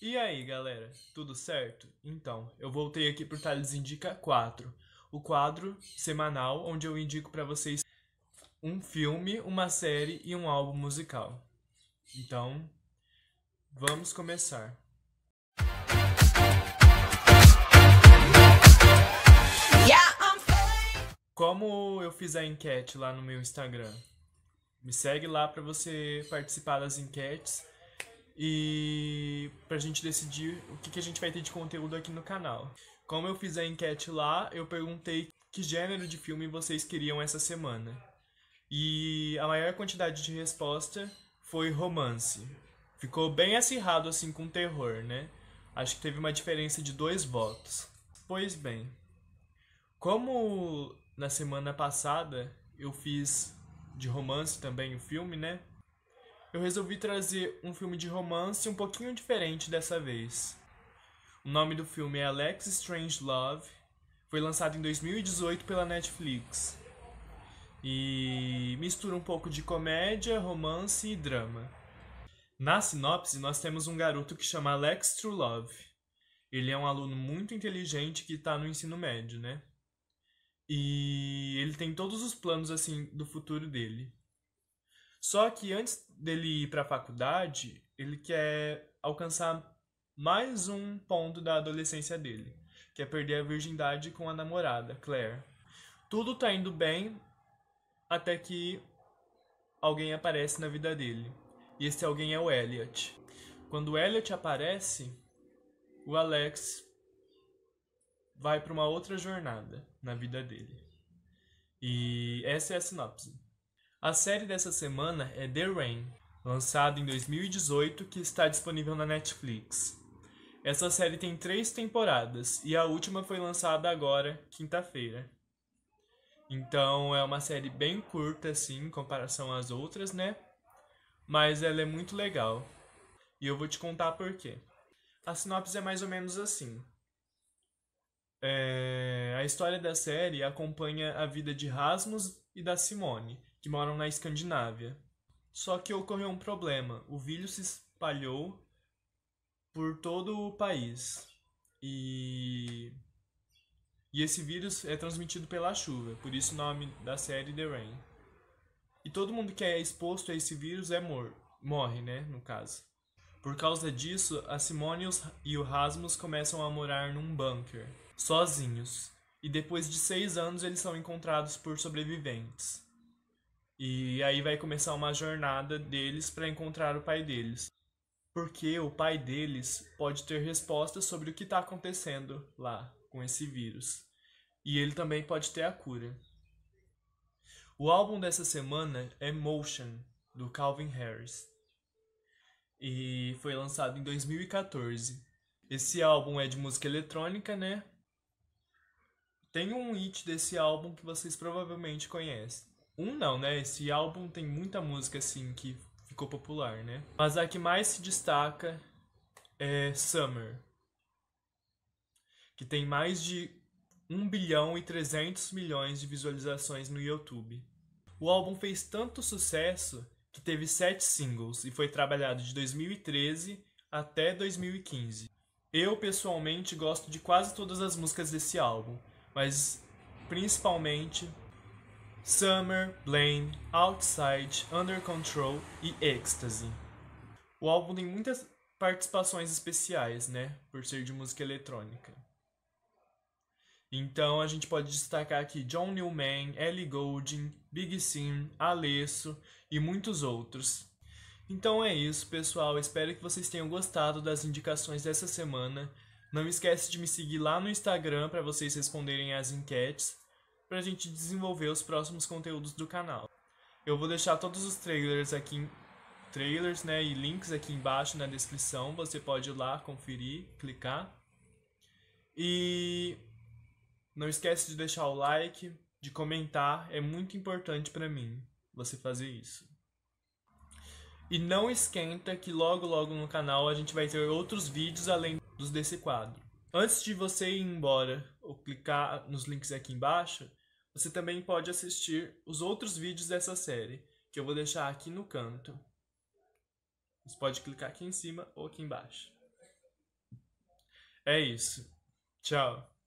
E aí, galera, tudo certo? Então, eu voltei aqui pro Tales Indica 4, o quadro semanal onde eu indico para vocês um filme, uma série e um álbum musical. Então, vamos começar. Como eu fiz a enquete lá no meu Instagram, me segue lá para você participar das enquetes e pra gente decidir o que, que a gente vai ter de conteúdo aqui no canal. Como eu fiz a enquete lá, eu perguntei que gênero de filme vocês queriam essa semana. E a maior quantidade de resposta foi romance. Ficou bem acirrado assim com terror, né? Acho que teve uma diferença de dois votos. Pois bem, como na semana passada eu fiz de romance também o filme, né? eu resolvi trazer um filme de romance um pouquinho diferente dessa vez. O nome do filme é Alex Strange Love. Foi lançado em 2018 pela Netflix. E mistura um pouco de comédia, romance e drama. Na sinopse, nós temos um garoto que chama Alex True Love. Ele é um aluno muito inteligente que está no ensino médio, né? E ele tem todos os planos assim do futuro dele. Só que antes dele ir para a faculdade, ele quer alcançar mais um ponto da adolescência dele, que é perder a virgindade com a namorada, Claire. Tudo tá indo bem até que alguém aparece na vida dele. E esse alguém é o Elliot. Quando o Elliot aparece, o Alex vai para uma outra jornada na vida dele. E essa é a sinopse. A série dessa semana é The Rain, lançada em 2018, que está disponível na Netflix. Essa série tem três temporadas e a última foi lançada agora, quinta-feira. Então é uma série bem curta, assim, em comparação às outras, né? Mas ela é muito legal. E eu vou te contar por quê. A sinopse é mais ou menos assim. É... A história da série acompanha a vida de Rasmus e da Simone, que moram na Escandinávia. Só que ocorreu um problema: o vírus se espalhou por todo o país. E. E esse vírus é transmitido pela chuva, por isso o nome da série The Rain. E todo mundo que é exposto a esse vírus é mor morre, né, no caso. Por causa disso, a Simone e o Rasmus começam a morar num bunker, sozinhos. E depois de seis anos eles são encontrados por sobreviventes. E aí vai começar uma jornada deles para encontrar o pai deles. Porque o pai deles pode ter respostas sobre o que está acontecendo lá com esse vírus. E ele também pode ter a cura. O álbum dessa semana é Motion, do Calvin Harris. E foi lançado em 2014. Esse álbum é de música eletrônica, né? Tem um hit desse álbum que vocês provavelmente conhecem. Um não, né? Esse álbum tem muita música assim que ficou popular, né? Mas a que mais se destaca é Summer. Que tem mais de 1 bilhão e 300 milhões de visualizações no YouTube. O álbum fez tanto sucesso que teve sete singles e foi trabalhado de 2013 até 2015. Eu pessoalmente gosto de quase todas as músicas desse álbum, mas principalmente Summer, Blame, Outside, Under Control e Ecstasy. O álbum tem muitas participações especiais, né? Por ser de música eletrônica. Então a gente pode destacar aqui John Newman, Ellie Goulding, Big Sim, Alesso e muitos outros. Então é isso, pessoal. Espero que vocês tenham gostado das indicações dessa semana. Não esquece de me seguir lá no Instagram para vocês responderem as enquetes para a gente desenvolver os próximos conteúdos do canal. Eu vou deixar todos os trailers aqui, trailers, né, e links aqui embaixo na descrição. Você pode ir lá conferir, clicar. E não esquece de deixar o like, de comentar, é muito importante para mim você fazer isso. E não esquenta que logo logo no canal a gente vai ter outros vídeos além dos desse quadro. Antes de você ir embora ou clicar nos links aqui embaixo, você também pode assistir os outros vídeos dessa série, que eu vou deixar aqui no canto. Você pode clicar aqui em cima ou aqui embaixo. É isso. Tchau.